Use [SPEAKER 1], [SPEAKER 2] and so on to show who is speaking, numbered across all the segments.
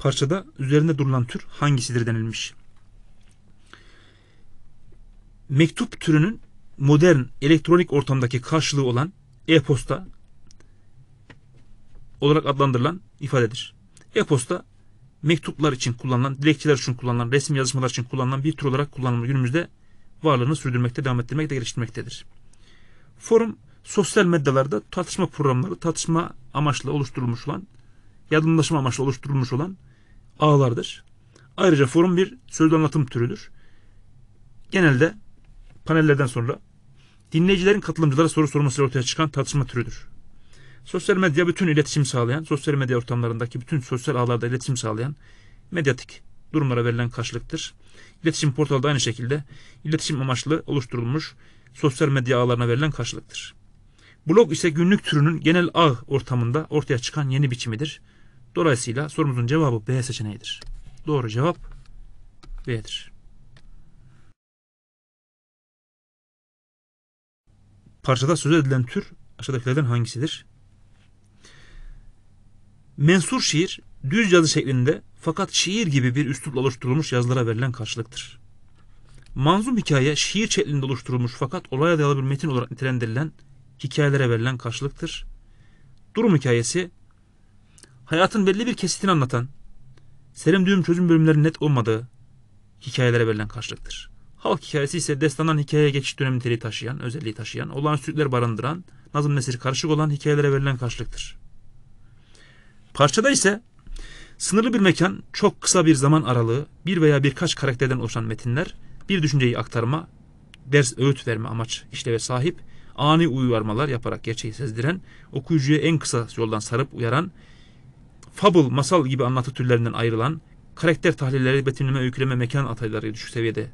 [SPEAKER 1] parçada üzerinde durulan tür hangisidir denilmiş. Mektup türünün modern elektronik ortamdaki karşılığı olan e-posta olarak adlandırılan ifadedir. E-posta mektuplar için kullanılan, dilekçeler için kullanılan, resim yazışmalar için kullanılan bir tür olarak kullanımı günümüzde varlığını sürdürmekte, devam ettirmekte, geliştirmektedir. Forum sosyal medyalarda tartışma programları, tartışma amaçlı oluşturulmuş olan, yardımlaşma amaçlı oluşturulmuş olan ağlardır. Ayrıca forum bir sözlü anlatım türüdür. Genelde panellerden sonra dinleyicilerin katılımcılara soru sormasıyla ortaya çıkan tartışma türüdür. Sosyal medya bütün iletişim sağlayan, sosyal medya ortamlarındaki bütün sosyal ağlarda iletişim sağlayan medyatik durumlara verilen karşılıktır. İletişim portalı da aynı şekilde iletişim amaçlı oluşturulmuş sosyal medya ağlarına verilen karşılıktır. Blog ise günlük türünün genel ağ ortamında ortaya çıkan yeni biçimidir. Dolayısıyla sorumuzun cevabı B seçeneğidir. Doğru cevap B'dir. Parçada söz edilen tür aşağıdakilerden hangisidir? Mensur şiir düz yazı şeklinde fakat şiir gibi bir üslupla oluşturulmuş yazılara verilen karşılıktır. Manzum hikaye şiir şeklinde oluşturulmuş fakat olaya dayalı bir metin olarak nitelendirilen hikayelere verilen karşılıktır. Durum hikayesi hayatın belli bir kesitini anlatan, serim düğüm çözüm bölümleri net olmadığı hikayelere verilen karşılıktır. Halk hikayesi ise destandan hikayeye geçiş dönemi niteliği taşıyan, özelliği taşıyan, olağanüstülükler barındıran, nazım nesiri karışık olan hikayelere verilen karşılıktır. Parçada ise sınırlı bir mekan, çok kısa bir zaman aralığı, bir veya birkaç karakterden oluşan metinler, bir düşünceyi aktarma, ders öğüt verme amaç işleve sahip, ani uyarmalar yaparak gerçeği sezdiren, okuyucuya en kısa yoldan sarıp uyaran, fabul, masal gibi anlatı türlerinden ayrılan, karakter tahlilleri, betimleme, öyküleme, mekan atayları düşük seviyede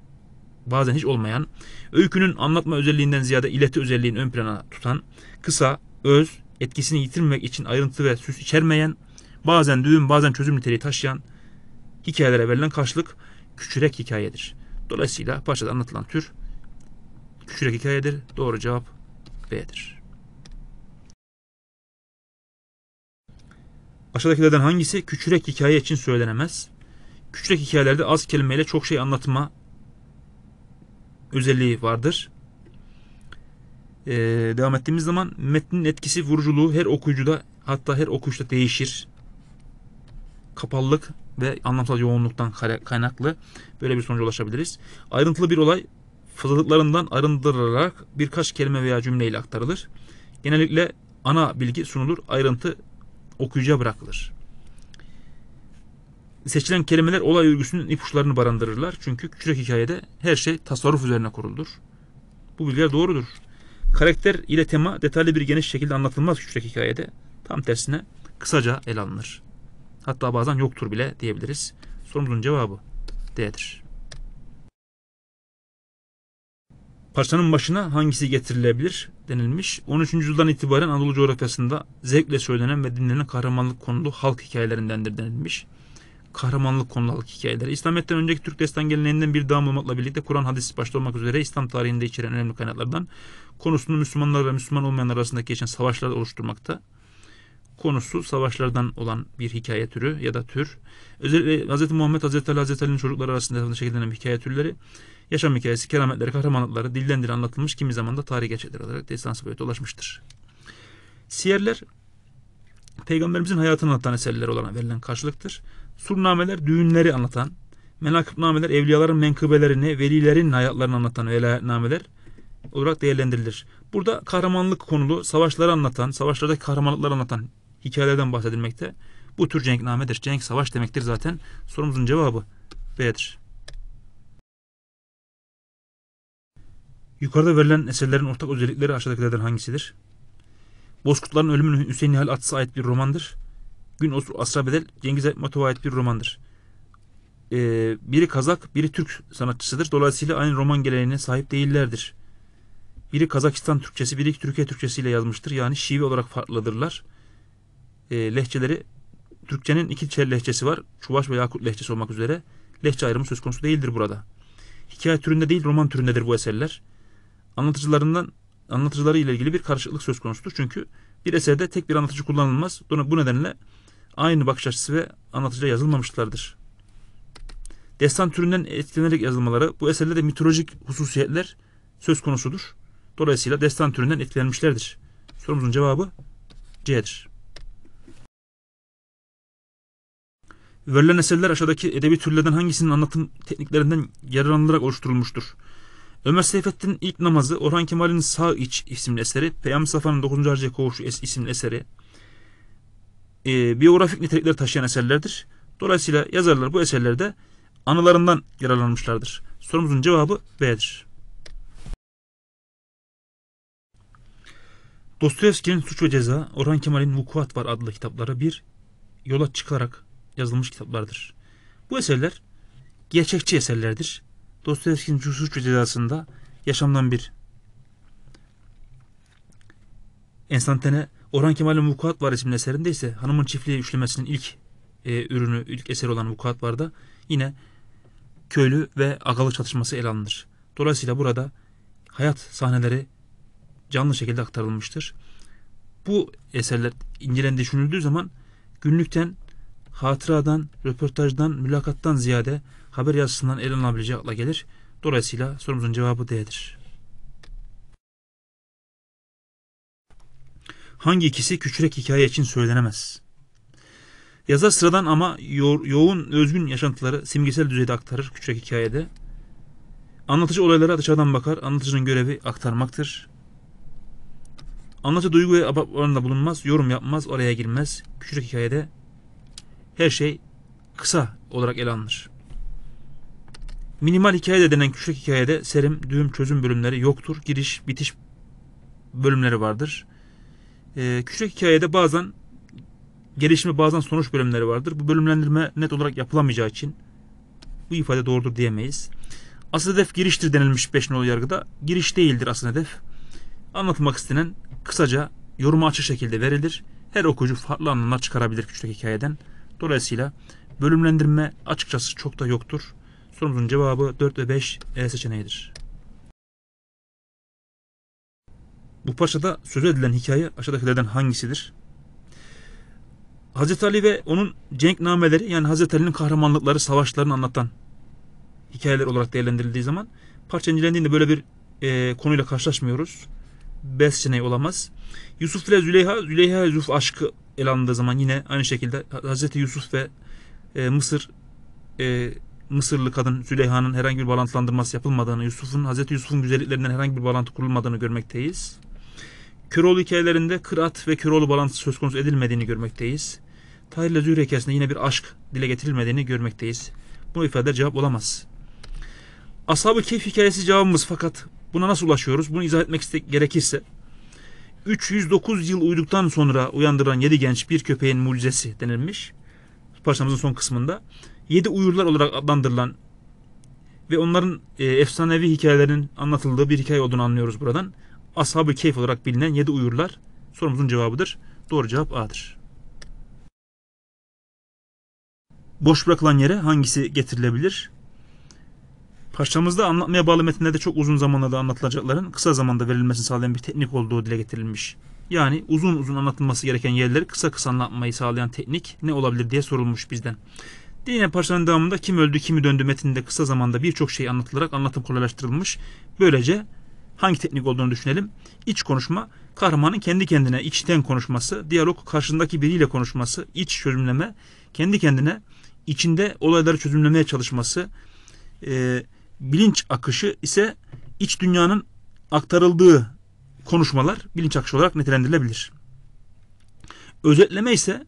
[SPEAKER 1] bazen hiç olmayan, öykünün anlatma özelliğinden ziyade ileti özelliğini ön plana tutan, kısa, öz, etkisini yitirmemek için ayrıntı ve süs içermeyen, bazen düğüm bazen çözüm niteliği taşıyan hikayelere verilen karşılık küçürek hikayedir. Dolayısıyla parçada anlatılan tür küçürek hikayedir. Doğru cevap B'dir. Aşağıdakilerden hangisi küçürek hikaye için söylenemez? Küçürek hikayelerde az kelimeyle çok şey anlatma özelliği vardır. Ee, devam ettiğimiz zaman metnin etkisi vuruculuğu her okuyucuda hatta her okuyuşta değişir. Kapalılık ve anlamsal yoğunluktan kaynaklı böyle bir sonuca ulaşabiliriz. Ayrıntılı bir olay fazlalıklarından arındırılarak birkaç kelime veya cümleyle aktarılır. Genellikle ana bilgi sunulur, ayrıntı okuyucuya bırakılır. Seçilen kelimeler olay örgüsünün ipuçlarını barındırırlar. Çünkü küçük hikayede her şey tasarruf üzerine kuruludur. Bu bilgiler doğrudur. Karakter ile tema detaylı bir geniş şekilde anlatılmaz küçük hikayede. Tam tersine kısaca ele alınır. Hatta bazen yoktur bile diyebiliriz. Sorumuzun cevabı D'dir. Paşanın başına hangisi getirilebilir denilmiş. 13. yüzyıldan itibaren Anadolu coğrafyasında zevkle söylenen ve dinlenen kahramanlık konulu halk hikayelerindendir denilmiş. Kahramanlık konulu halk hikayeleri. İslamiyet'ten önceki Türk destan geleneğinden bir dağım olmakla birlikte Kur'an hadisi başta olmak üzere İslam tarihinde içeren önemli kaynaklardan konusunu Müslümanlar ve Müslüman olmayan arasındaki geçen savaşlarda oluşturmakta konusu savaşlardan olan bir hikaye türü ya da tür. Özellikle Hz. Muhammed, Hz. Ali, Hz. Ali'nin çocukları arasında şekillenen hikaye türleri Yaşam hikayesi, kerametleri, kahramanlıkları dillendir anlatılmış kimi zaman da tarihi geçerler olarak destansı boyutu ulaşmıştır. Siyerler peygamberimizin hayatını anlatan eserler olana verilen karşılıktır. Surnameler düğünleri anlatan, menakıbnameler evliyaların menkıbelerini, velilerin hayatlarını anlatan velayetnameler olarak değerlendirilir. Burada kahramanlık konulu savaşları anlatan, savaşlardaki kahramanlıkları anlatan hikayelerden bahsedilmekte. Bu tür cenknamedir. Cenk savaş demektir zaten. Sorumuzun cevabı B'dir. Yukarıda verilen eserlerin ortak özellikleri aşağıdakilerden hangisidir? Bozkurtların ölümünü Hüseyin Nihal Atıs'a ait bir romandır. Gün Asra Bedel Cengiz Aytmatov'a ait bir romandır. Ee, biri Kazak, biri Türk sanatçısıdır. Dolayısıyla aynı roman geleneğine sahip değillerdir. Biri Kazakistan Türkçesi, biri Türkiye Türkçesiyle yazmıştır. Yani şivi olarak farklıdırlar. Ee, lehçeleri, Türkçenin iki çel lehçesi var. Çuvaş ve Yakut lehçesi olmak üzere. Lehçe ayrımı söz konusu değildir burada. Hikaye türünde değil, roman türündedir bu eserler anlatıcılarından anlatıcıları ile ilgili bir karışıklık söz konusudur. Çünkü bir eserde tek bir anlatıcı kullanılmaz. Bu nedenle aynı bakış açısı ve anlatıcıya yazılmamışlardır. Destan türünden etkilenerek yazılmaları bu eserlerde mitolojik hususiyetler söz konusudur. Dolayısıyla destan türünden etkilenmişlerdir. Sorumuzun cevabı C'dir. Verilen eserler aşağıdaki edebi türlerden hangisinin anlatım tekniklerinden yararlanılarak oluşturulmuştur? Ömer Seyfettin'in ilk namazı, Orhan Kemal'in Sağ İç isimli eseri, Peyami Safa'nın 9. Harcaya kovuşu isimli eseri e, biyografik nitelikler taşıyan eserlerdir. Dolayısıyla yazarlar bu eserlerde anılarından yararlanmışlardır. Sorumuzun cevabı B'dir. Dostoyevski'nin Suç ve Ceza, Orhan Kemal'in Vukuat Var adlı kitapları bir yola çıkarak yazılmış kitaplardır. Bu eserler gerçekçi eserlerdir. Dostoyevski'nin Suç ve Cezası'nda yaşamdan bir. Enstantane Orhan Kemal'in Vukuat Var isimli eserinde ise Hanımın Çiftliği üçlemesinin ilk e, ürünü, ilk eseri olan Vukuat Var'da yine köylü ve agalı çatışması ele alınır. Dolayısıyla burada hayat sahneleri canlı şekilde aktarılmıştır. Bu eserler incelen düşünüldüğü zaman günlükten, hatıradan, röportajdan, mülakattan ziyade haber yazısından el alınabilecek akla gelir. Dolayısıyla sorumuzun cevabı D'dir. Hangi ikisi küçürek hikaye için söylenemez? Yazar sıradan ama yo yoğun özgün yaşantıları simgesel düzeyde aktarır küçürek hikayede. Anlatıcı olaylara dışarıdan bakar. Anlatıcının görevi aktarmaktır. Anlatıcı duygu ve abartmalarında bulunmaz, yorum yapmaz, oraya girmez. Küçük hikayede her şey kısa olarak ele alınır. Minimal hikayede denen küçük hikayede serim, düğüm, çözüm bölümleri yoktur. Giriş, bitiş bölümleri vardır. Ee, küçük hikayede bazen gelişme bazen sonuç bölümleri vardır. Bu bölümlendirme net olarak yapılamayacağı için bu ifade doğrudur diyemeyiz. Asıl hedef giriştir denilmiş 5 nolu yargıda. Giriş değildir asıl hedef. Anlatmak istenen kısaca yoruma açık şekilde verilir. Her okuyucu farklı anlamlar çıkarabilir küçük hikayeden. Dolayısıyla bölümlendirme açıkçası çok da yoktur. Sorumuzun cevabı 4 ve 5 E seçeneğidir. Bu paşada söz edilen hikaye aşağıdakilerden hangisidir? Hazreti Ali ve onun cenk nameleri yani Hazreti Ali'nin kahramanlıkları, savaşlarını anlatan hikayeler olarak değerlendirildiği zaman parça incelendiğinde böyle bir e, konuyla karşılaşmıyoruz. B seçeneği olamaz. Yusuf ile Züleyha, Züleyha Yusuf aşkı ele alındığı zaman yine aynı şekilde Hazreti Yusuf ve e, Mısır e, Mısırlı kadın Züleyha'nın herhangi bir bağlantılandırması yapılmadığını, Yusuf'un Hazreti Yusuf'un güzelliklerinden herhangi bir bağlantı kurulmadığını görmekteyiz. Köroğlu hikayelerinde kırat ve Köroğlu bağlantısı söz konusu edilmediğini görmekteyiz. Tahir ile Zühre hikayesinde yine bir aşk dile getirilmediğini görmekteyiz. Bu ifade cevap olamaz. Ashab-ı Keyf hikayesi cevabımız fakat buna nasıl ulaşıyoruz? Bunu izah etmek gerekirse 309 yıl uyuduktan sonra uyandıran yedi genç bir köpeğin mucizesi denilmiş. Parçamızın son kısmında yedi uyurlar olarak adlandırılan ve onların e, efsanevi hikayelerinin anlatıldığı bir hikaye olduğunu anlıyoruz buradan. Ashab-ı Keyf olarak bilinen yedi uyurlar sorumuzun cevabıdır. Doğru cevap A'dır. Boş bırakılan yere hangisi getirilebilir? Parçamızda anlatmaya bağlı metinlerde çok uzun zamanlarda anlatılacakların kısa zamanda verilmesini sağlayan bir teknik olduğu dile getirilmiş. Yani uzun uzun anlatılması gereken yerleri kısa kısa anlatmayı sağlayan teknik ne olabilir diye sorulmuş bizden. Dinen parçanın devamında kim öldü kimi döndü metninde kısa zamanda birçok şey anlatılarak anlatım kolaylaştırılmış. Böylece hangi teknik olduğunu düşünelim. İç konuşma, kahramanın kendi kendine içten konuşması, diyalog karşındaki biriyle konuşması, iç çözümleme, kendi kendine içinde olayları çözümlemeye çalışması, e, bilinç akışı ise iç dünyanın aktarıldığı konuşmalar bilinç akışı olarak nitelendirilebilir. Özetleme ise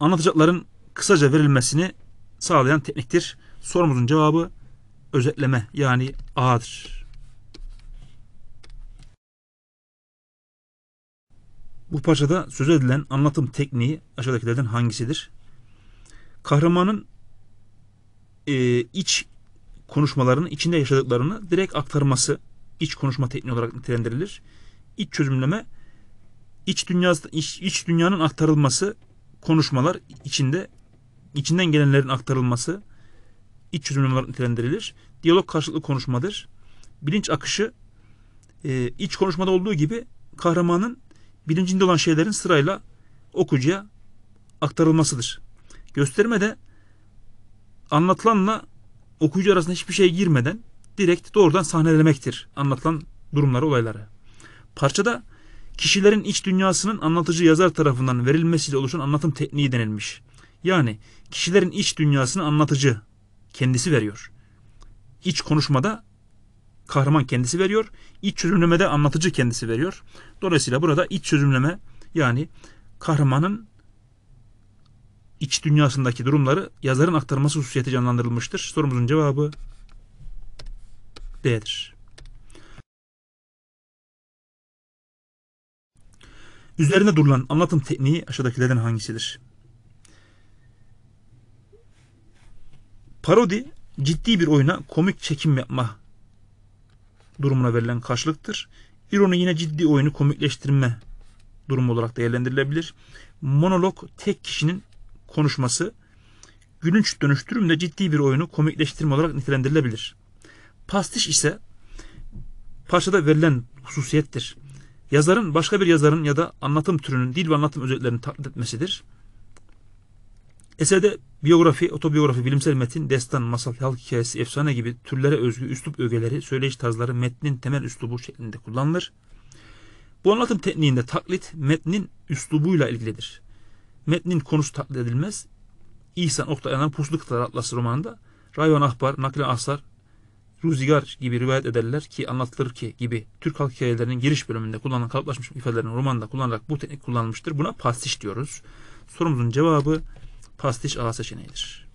[SPEAKER 1] anlatacakların kısaca verilmesini sağlayan tekniktir. Sorumuzun cevabı özetleme yani A'dır. Bu parçada söz edilen anlatım tekniği aşağıdakilerden hangisidir? Kahramanın e, iç konuşmalarını, içinde yaşadıklarını direkt aktarması iç konuşma tekniği olarak nitelendirilir. İç çözümleme iç dünya iç, iç dünyanın aktarılması konuşmalar içinde içinden gelenlerin aktarılması iç çözümleme olarak nitelendirilir. Diyalog karşılıklı konuşmadır. Bilinç akışı e, iç konuşmada olduğu gibi kahramanın bilincinde olan şeylerin sırayla okuyucuya aktarılmasıdır. Gösterme de anlatılanla okuyucu arasında hiçbir şey girmeden direkt doğrudan sahnelemektir anlatılan durumları, olayları. Parçada kişilerin iç dünyasının anlatıcı yazar tarafından verilmesiyle oluşan anlatım tekniği denilmiş. Yani kişilerin iç dünyasını anlatıcı kendisi veriyor. İç konuşmada kahraman kendisi veriyor. İç çözümlemede anlatıcı kendisi veriyor. Dolayısıyla burada iç çözümleme yani kahramanın iç dünyasındaki durumları yazarın aktarması hususiyeti canlandırılmıştır. Sorumuzun cevabı D'dir. Üzerine durulan anlatım tekniği aşağıdakilerden hangisidir? Parodi ciddi bir oyuna komik çekim yapma durumuna verilen karşılıktır. İroni yine ciddi oyunu komikleştirme durumu olarak değerlendirilebilir. Monolog tek kişinin konuşması gülünç de ciddi bir oyunu komikleştirme olarak nitelendirilebilir. Pastiş ise parçada verilen hususiyettir. Yazarın başka bir yazarın ya da anlatım türünün dil ve anlatım özelliklerini taklit etmesidir. Eserde biyografi, otobiyografi, bilimsel metin, destan, masal, halk hikayesi, efsane gibi türlere özgü üslup ögeleri, söyleyiş tarzları metnin temel üslubu şeklinde kullanılır. Bu anlatım tekniğinde taklit metnin üslubuyla ilgilidir. Metnin konusu taklit edilmez. İhsan Oktay'ın Puslu Kıtalar Atlası romanında Rayvan Ahbar, Nakli Asar, Ruzigar gibi rivayet ederler ki anlatılır ki gibi Türk halk hikayelerinin giriş bölümünde kullanılan kalıplaşmış ifadelerin romanda kullanarak bu teknik kullanılmıştır. Buna pastiş diyoruz. Sorumuzun cevabı pastiş A seçeneğidir.